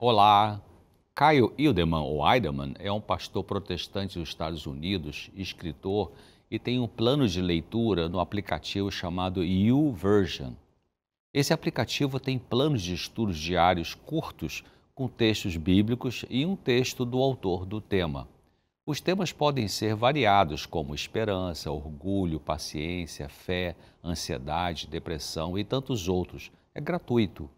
Olá, Caio Ildeman, ou Eidemann, é um pastor protestante dos Estados Unidos, escritor e tem um plano de leitura no aplicativo chamado YouVersion. Esse aplicativo tem planos de estudos diários curtos com textos bíblicos e um texto do autor do tema. Os temas podem ser variados, como esperança, orgulho, paciência, fé, ansiedade, depressão e tantos outros. É gratuito.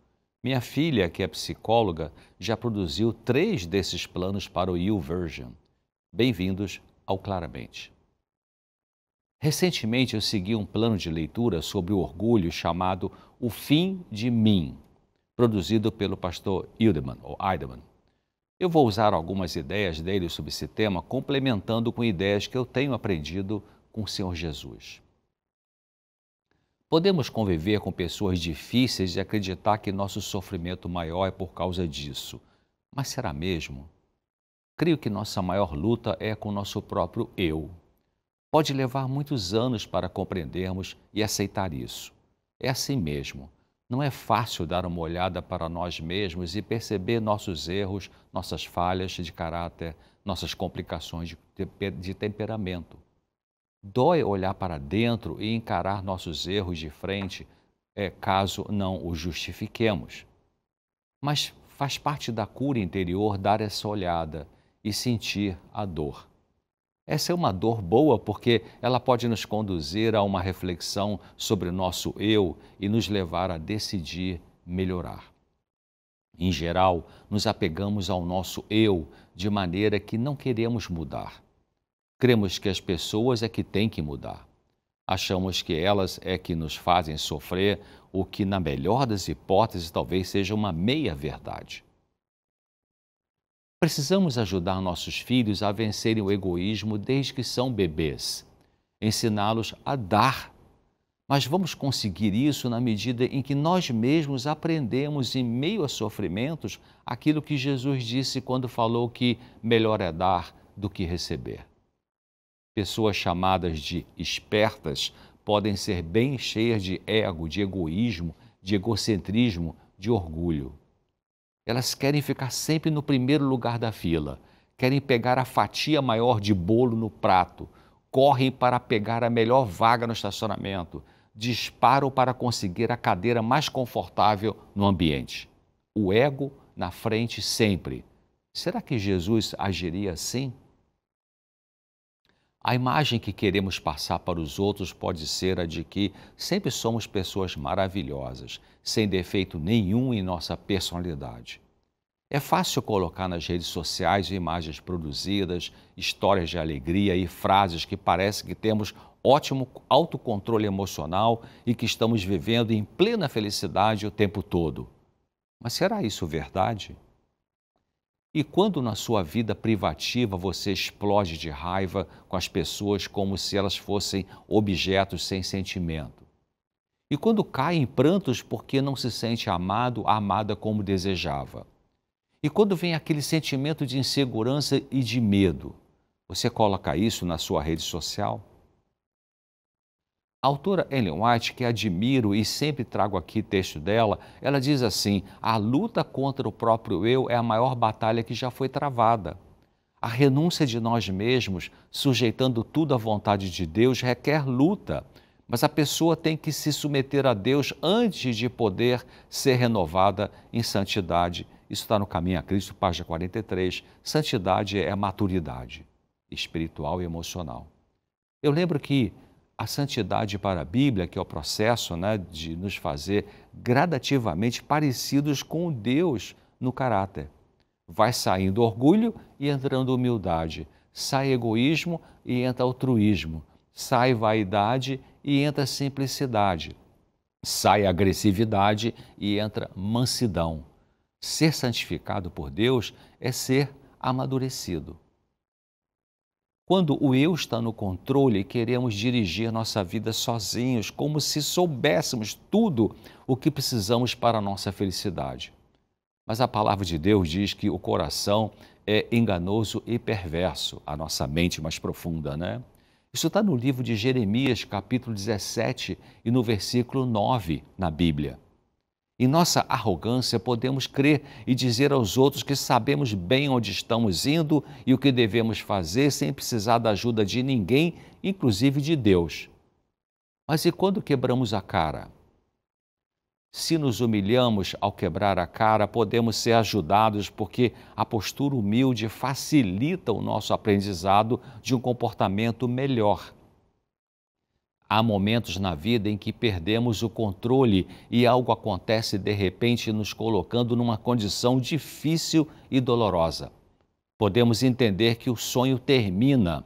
Minha filha, que é psicóloga, já produziu três desses planos para o YouVersion. Bem-vindos ao Claramente. Recentemente eu segui um plano de leitura sobre o orgulho chamado O Fim de Mim, produzido pelo pastor Ildeman, ou Eu vou usar algumas ideias dele sobre esse tema, complementando com ideias que eu tenho aprendido com o Senhor Jesus. Podemos conviver com pessoas difíceis e acreditar que nosso sofrimento maior é por causa disso. Mas será mesmo? Creio que nossa maior luta é com nosso próprio eu. Pode levar muitos anos para compreendermos e aceitar isso. É assim mesmo. Não é fácil dar uma olhada para nós mesmos e perceber nossos erros, nossas falhas de caráter, nossas complicações de, temperamento. Dói olhar para dentro e encarar nossos erros de frente, é, caso não os justifiquemos. Mas faz parte da cura interior dar essa olhada e sentir a dor. Essa é uma dor boa porque ela pode nos conduzir a uma reflexão sobre o nosso eu e nos levar a decidir melhorar. Em geral, nos apegamos ao nosso eu de maneira que não queremos mudar. Cremos que as pessoas é que têm que mudar. Achamos que elas é que nos fazem sofrer o que, na melhor das hipóteses, talvez seja uma meia-verdade. Precisamos ajudar nossos filhos a vencerem o egoísmo desde que são bebês, ensiná-los a dar. Mas vamos conseguir isso na medida em que nós mesmos aprendemos, em meio a sofrimentos, aquilo que Jesus disse quando falou que melhor é dar do que receber. Pessoas chamadas de espertas podem ser bem cheias de ego, de egoísmo, de egocentrismo, de orgulho. Elas querem ficar sempre no primeiro lugar da fila, querem pegar a fatia maior de bolo no prato, correm para pegar a melhor vaga no estacionamento, disparam para conseguir a cadeira mais confortável no ambiente. O ego na frente sempre. Será que Jesus agiria assim? A imagem que queremos passar para os outros pode ser a de que sempre somos pessoas maravilhosas, sem defeito nenhum em nossa personalidade. É fácil colocar nas redes sociais imagens produzidas, histórias de alegria e frases que parecem que temos ótimo autocontrole emocional e que estamos vivendo em plena felicidade o tempo todo. Mas será isso verdade? E quando na sua vida privativa você explode de raiva com as pessoas como se elas fossem objetos sem sentimento? E quando cai em prantos porque não se sente amado, amada como desejava? E quando vem aquele sentimento de insegurança e de medo? Você coloca isso na sua rede social? A autora Ellen White, que admiro e sempre trago aqui texto dela, ela diz assim: a luta contra o próprio eu é a maior batalha que já foi travada. A renúncia de nós mesmos, sujeitando tudo à vontade de Deus, requer luta, mas a pessoa tem que se submeter a Deus antes de poder ser renovada em santidade. Isso está no Caminho a Cristo, página 43. Santidade é maturidade espiritual e emocional. Eu lembro que a santidade para a Bíblia, que é o processo né, de nos fazer gradativamente parecidos com Deus no caráter. Vai saindo orgulho e entrando humildade, sai egoísmo e entra altruísmo, sai vaidade e entra simplicidade, sai agressividade e entra mansidão. Ser santificado por Deus é ser amadurecido. Quando o eu está no controle, queremos dirigir nossa vida sozinhos, como se soubéssemos tudo o que precisamos para a nossa felicidade. Mas a palavra de Deus diz que o coração é enganoso e perverso, a nossa mente mais profunda, né? Isso está no livro de Jeremias, capítulo 17, e no versículo 9 na Bíblia. Em nossa arrogância, podemos crer e dizer aos outros que sabemos bem onde estamos indo e o que devemos fazer sem precisar da ajuda de ninguém, inclusive de Deus. Mas e quando quebramos a cara? Se nos humilhamos ao quebrar a cara, podemos ser ajudados porque a postura humilde facilita o nosso aprendizado de um comportamento melhor. Há momentos na vida em que perdemos o controle e algo acontece de repente, nos colocando numa condição difícil e dolorosa. Podemos entender que o sonho termina.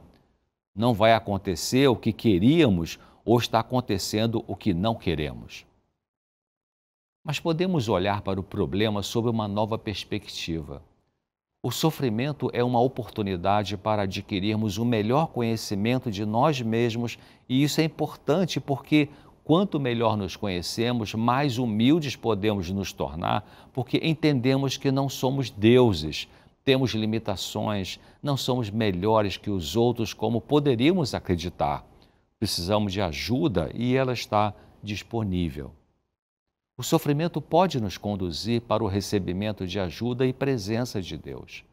Não vai acontecer o que queríamos ou está acontecendo o que não queremos. Mas podemos olhar para o problema sob uma nova perspectiva. O sofrimento é uma oportunidade para adquirirmos o melhor conhecimento de nós mesmos, e isso é importante porque quanto melhor nos conhecemos, mais humildes podemos nos tornar, porque entendemos que não somos deuses, temos limitações, não somos melhores que os outros como poderíamos acreditar. Precisamos de ajuda e ela está disponível. O sofrimento pode nos conduzir para o recebimento de ajuda e presença de Deus.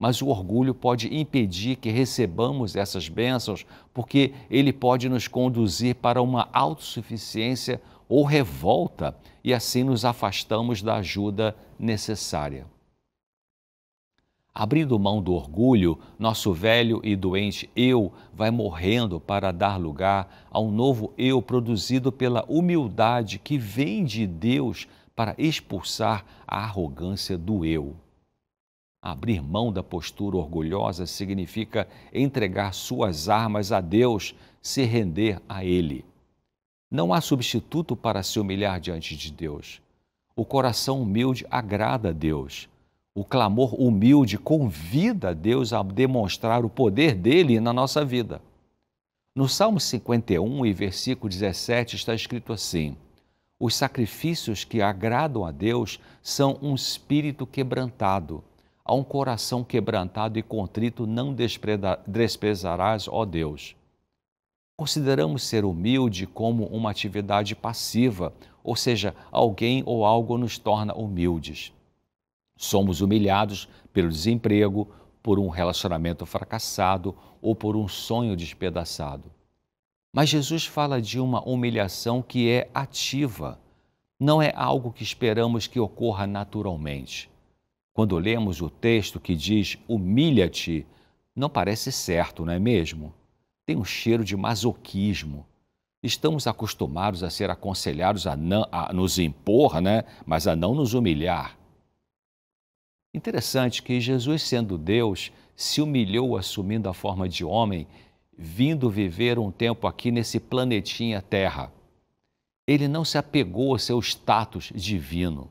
Mas o orgulho pode impedir que recebamos essas bênçãos, porque ele pode nos conduzir para uma autossuficiência ou revolta e assim nos afastamos da ajuda necessária. Abrindo mão do orgulho, nosso velho e doente eu vai morrendo para dar lugar a um novo eu produzido pela humildade que vem de Deus para expulsar a arrogância do eu. Abrir mão da postura orgulhosa significa entregar suas armas a Deus, se render a Ele. Não há substituto para se humilhar diante de Deus. O coração humilde agrada a Deus. O clamor humilde convida Deus a demonstrar o poder dele na nossa vida. No Salmo 51 e versículo 17 está escrito assim: Os sacrifícios que agradam a Deus são um espírito quebrantado. A um coração quebrantado e contrito não desprezarás, ó Deus. Consideramos ser humilde como uma atividade passiva, ou seja, alguém ou algo nos torna humildes. Somos humilhados pelo desemprego, por um relacionamento fracassado ou por um sonho despedaçado. Mas Jesus fala de uma humilhação que é ativa, não é algo que esperamos que ocorra naturalmente. Quando lemos o texto que diz humilha-te, não parece certo, não é mesmo? Tem um cheiro de masoquismo. Estamos acostumados a ser aconselhados a, não, a nos impor, né? mas a não nos humilhar. Interessante que Jesus, sendo Deus, se humilhou assumindo a forma de homem, vindo viver um tempo aqui nesse planetinha Terra. Ele não se apegou ao seu status divino.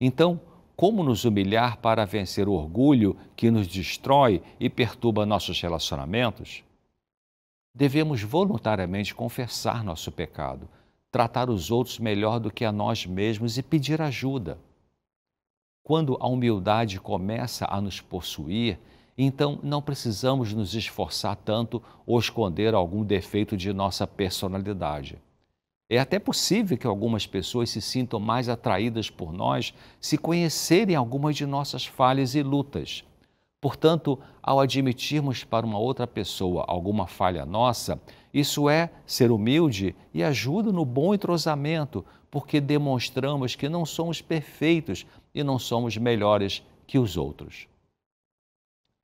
Então, como nos humilhar para vencer o orgulho que nos destrói e perturba nossos relacionamentos? Devemos voluntariamente confessar nosso pecado, tratar os outros melhor do que a nós mesmos e pedir ajuda. Quando a humildade começa a nos possuir, então não precisamos nos esforçar tanto ou esconder algum defeito de nossa personalidade. É até possível que algumas pessoas se sintam mais atraídas por nós se conhecerem algumas de nossas falhas e lutas. Portanto, ao admitirmos para uma outra pessoa alguma falha nossa, isso é ser humilde e ajuda no bom entrosamento, porque demonstramos que não somos perfeitos e não somos melhores que os outros.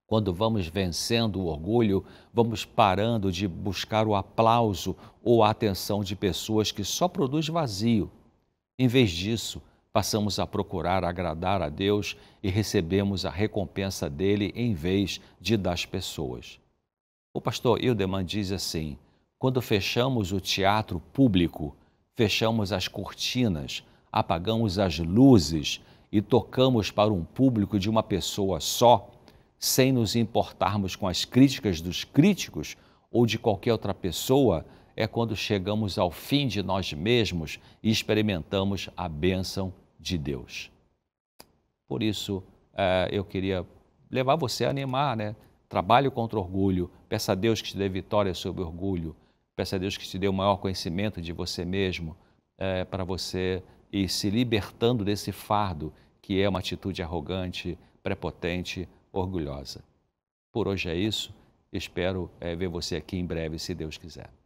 Quando vamos vencendo o orgulho, vamos parando de buscar o aplauso ou a atenção de pessoas que só produz vazio. Em vez disso, passamos a procurar agradar a Deus e recebemos a recompensa dele em vez de das pessoas. O pastor Hildeman diz assim: quando fechamos o teatro público, fechamos as cortinas, apagamos as luzes e tocamos para um público de uma pessoa só, sem nos importarmos com as críticas dos críticos ou de qualquer outra pessoa, é quando chegamos ao fim de nós mesmos e experimentamos a bênção de Deus. Por isso, é, eu queria levar você a animar, né? Trabalhe contra orgulho, peça a Deus que te dê vitória sobre orgulho. Peça a Deus que te dê o maior conhecimento de você mesmo, é, para você ir se libertando desse fardo que é uma atitude arrogante, prepotente, orgulhosa. Por hoje é isso. Espero é, ver você aqui em breve, se Deus quiser.